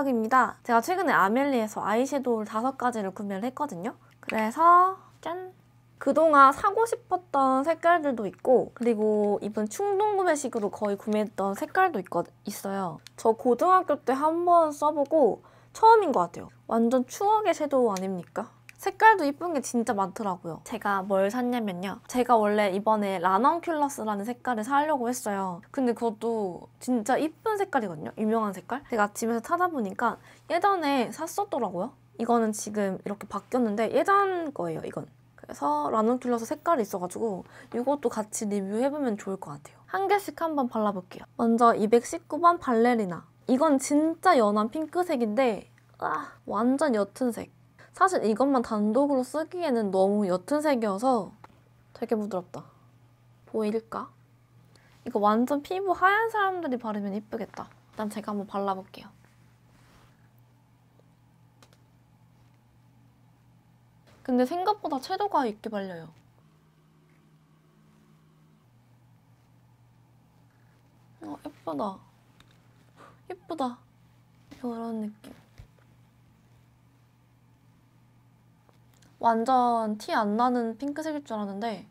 이다입니다 제가 최근에 아멜리에서 아이섀도우를 다섯 가지를 구매를 했거든요. 그래서 짠! 그동안 사고 싶었던 색깔들도 있고 그리고 이번 충동구매식으로 거의 구매했던 색깔도 있거, 있어요. 저 고등학교 때 한 번 써보고 처음인 것 같아요. 완전 추억의 섀도우 아닙니까? 색깔도 이쁜 게 진짜 많더라고요. 제가 뭘 샀냐면요. 제가 원래 이번에 라넌큘러스라는 색깔을 사려고 했어요. 근데 그것도 진짜 이쁜 색깔이거든요. 유명한 색깔. 제가 아침에서 찾아보니까 예전에 샀었더라고요. 이거는 지금 이렇게 바뀌었는데 예전 거예요, 이건. 그래서 라넌큘러스 색깔이 있어가지고 이것도 같이 리뷰해보면 좋을 것 같아요. 한 개씩 한번 발라볼게요. 먼저 219번 발레리나. 이건 진짜 연한 핑크색인데 아, 완전 옅은 색. 사실 이것만 단독으로 쓰기에는 너무 옅은 색이어서 되게 부드럽다. 보일까? 이거 완전 피부 하얀 사람들이 바르면 이쁘겠다. 일단 제가 한번 발라볼게요. 근데 생각보다 채도가 있게 발려요. 어, 예쁘다. 예쁘다. 이런 느낌. 완전 티 안 나는 핑크색일 줄 알았는데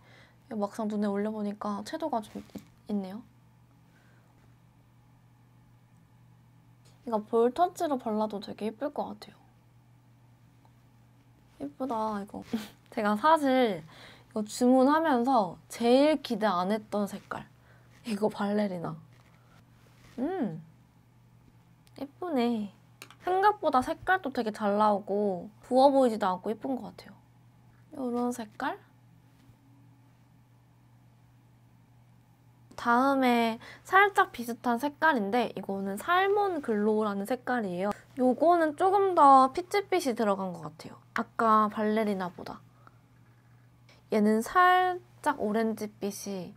막상 눈에 올려보니까 채도가 좀 있네요. 이거 볼 터치로 발라도 되게 예쁠 것 같아요. 예쁘다 이거. 제가 사실 이거 주문하면서 제일 기대 안 했던 색깔. 이거 발레리나. 음 예쁘네. 생각보다 색깔도 되게 잘 나오고 부어 보이지도 않고 예쁜 것 같아요. 이런 색깔? 다음에 살짝 비슷한 색깔인데 이거는 살몬 글로우라는 색깔이에요. 요거는 조금 더핏치빛이 들어간 것 같아요. 아까 발레리나보다. 얘는 살짝 오렌지빛이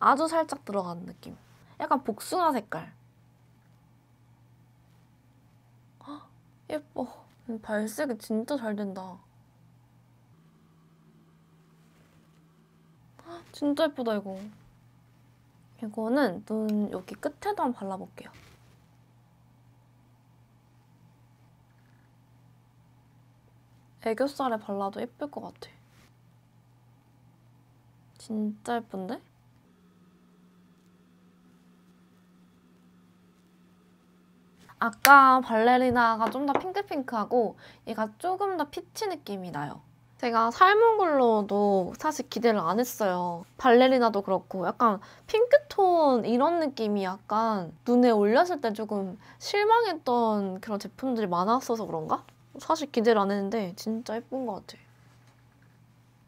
아주 살짝 들어간 느낌. 약간 복숭아 색깔. 헉, 예뻐. 음, 발색이 진짜 잘 된다. 진짜 예쁘다 이거. 이거는 눈 여기 끝에도 한번 발라볼게요. 애교살에 발라도 예쁠 것 같아. 진짜 예쁜데? 아까 발레리나가 좀 더 핑크핑크하고 얘가 조금 더 피치 느낌이 나요. 제가 삶은 걸로도 사실 기대를 안 했어요. 발레리나도 그렇고 약간 핑크톤 이런 느낌이 약간 눈에 올렸을 때 조금 실망했던 그런 제품들이 많았어서 그런가? 사실 기대를 안 했는데 진짜 예쁜 것 같아요.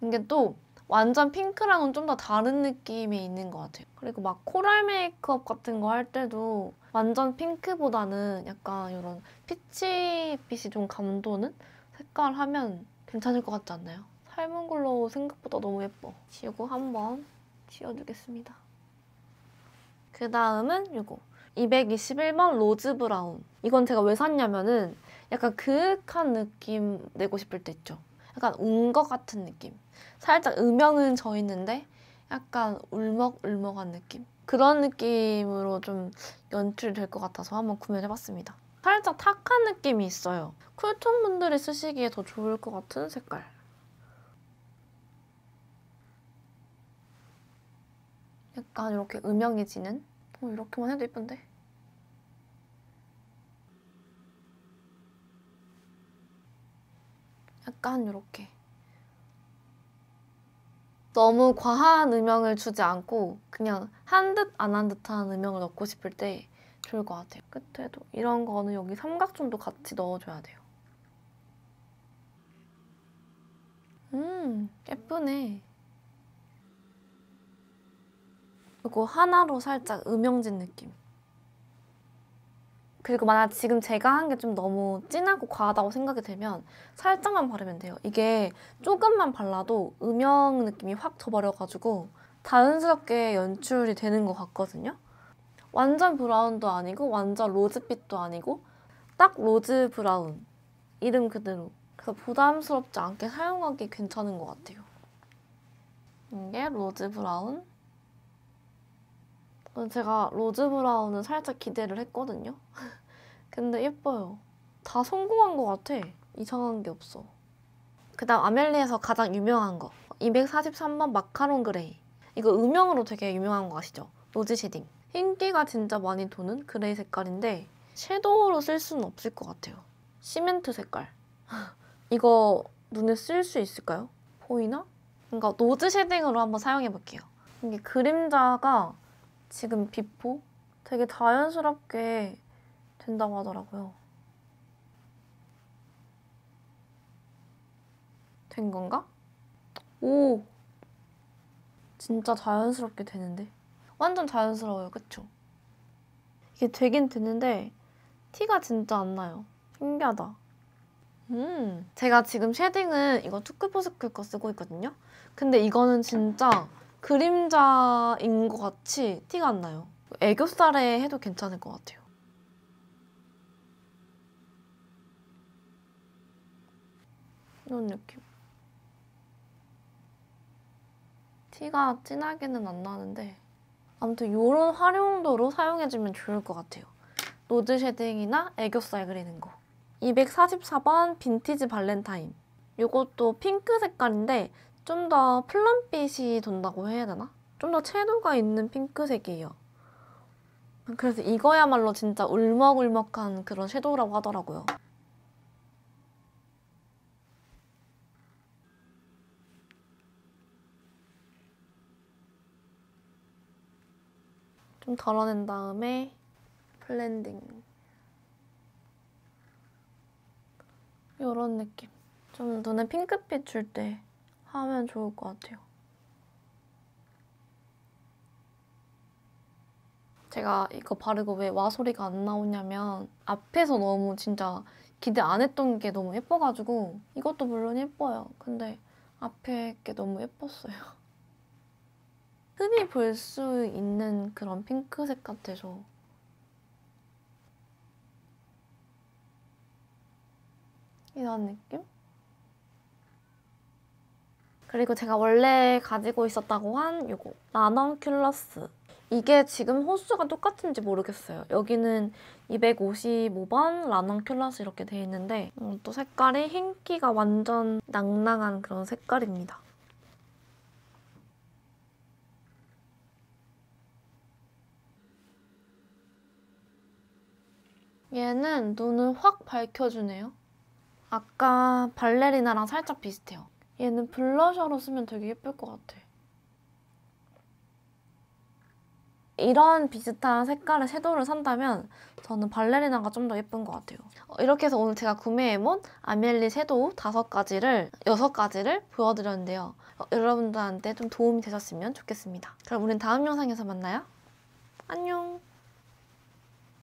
이게 또 완전 핑크랑은 좀 더 다른 느낌이 있는 것 같아요. 그리고 막 코랄 메이크업 같은 거 할 때도 완전 핑크보다는 약간 이런 피치빛이 좀 감도는 색깔 하면 괜찮을 것 같지 않나요? 삶은 걸로 생각보다 너무 예뻐. 지우고 한번 지워주겠습니다. 그 다음은 이거. 221번 로즈 브라운. 이건 제가 왜 샀냐면은 약간 그윽한 느낌 내고 싶을 때 있죠. 약간 운 것 같은 느낌. 살짝 음영은 져 있는데 약간 울먹울먹한 느낌. 그런 느낌으로 좀 연출될 것 같아서 한번 구매해봤습니다. 살짝 탁한 느낌이 있어요. 쿨톤 분들이 쓰시기에 더 좋을 것 같은 색깔. 약간 이렇게 음영해지는? 어, 이렇게만 해도 예쁜데? 약간 이렇게 너무 과한 음영을 주지 않고 그냥 한 듯 안 한 듯한 음영을 넣고 싶을 때 좋을 것 같아요. 끝에도 이런 거는 여기 삼각존도 같이 넣어줘야 돼요. 음 예쁘네. 이거 하나로 살짝 음영진 느낌. 그리고 만약 지금 제가 한 게 좀 너무 진하고 과하다고 생각이 되면 살짝만 바르면 돼요. 이게 조금만 발라도 음영 느낌이 확 져버려가지고 자연스럽게 연출이 되는 것 같거든요. 완전 브라운도 아니고 완전 로즈빛도 아니고 딱 로즈 브라운 이름 그대로 그래서 부담스럽지 않게 사용하기 괜찮은 것 같아요 이게 로즈 브라운 제가 로즈 브라운은 살짝 기대를 했거든요 근데 예뻐요 다 성공한 것 같아 이상한 게 없어 그 다음 아멜리에서 가장 유명한 거 243번 마카롱 그레이 이거 음영으로 되게 유명한 거 아시죠? 로즈 쉐딩 흰기가 진짜 많이 도는 그레이 색깔인데 섀도우로 쓸 수는 없을 것 같아요. 시멘트 색깔. 이거 눈에 쓸 수 있을까요? 보이나? 그러니까 노즈 쉐딩으로 한번 사용해볼게요. 이게 그림자가 지금 비포? 되게 자연스럽게 된다고 하더라고요. 된 건가? 오! 진짜 자연스럽게 되는데? 완전 자연스러워요. 그쵸? 이게 되긴 되는데 티가 진짜 안 나요. 신기하다. 음, 제가 지금 쉐딩은 이거 투크포스크 거 쓰고 있거든요. 근데 이거는 진짜 그림자인 것 같이 티가 안 나요. 애교살에 해도 괜찮을 것 같아요. 이런 느낌. 티가 진하게는 안 나는데 아무튼 이런 활용도로 사용해주면 좋을 것 같아요. 노드 쉐딩이나 애교살 그리는 거. 244번 빈티지 발렌타인. 이것도 핑크 색깔인데 좀 더 플럼빛이 돈다고 해야 되나? 좀 더 채도가 있는 핑크색이에요. 그래서 이거야말로 진짜 울먹울먹한 그런 섀도우라고 하더라고요. 좀 덜어낸 다음에 블렌딩 이런 느낌 좀 눈에 핑크빛 줄 때 하면 좋을 것 같아요 제가 이거 바르고 왜 와 소리가 안 나오냐면 앞에서 너무 진짜 기대 안 했던 게 너무 예뻐가지고 이것도 물론 예뻐요 근데 앞에 게 너무 예뻤어요 흔히 볼 수 있는 그런 핑크색 같아서 이런 느낌? 그리고 제가 원래 가지고 있었다고 한 이거 라넘큘러스 이게 지금 호수가 똑같은지 모르겠어요. 여기는 255번 라넘큘러스 이렇게 돼 있는데 음, 또 색깔이 흰기가 완전 낭낭한 그런 색깔입니다. 얘는 눈을 확 밝혀주네요. 아까 발레리나랑 살짝 비슷해요. 얘는 블러셔로 쓰면 되게 예쁠 것 같아. 이런 비슷한 색깔의 섀도우를 산다면 저는 발레리나가 좀 더 예쁜 것 같아요. 어, 이렇게 해서 오늘 제가 구매해본 아멜리 섀도우 5가지를 6가지를 보여드렸는데요. 어, 여러분들한테 좀 도움이 되셨으면 좋겠습니다. 그럼 우린 다음 영상에서 만나요. 안녕!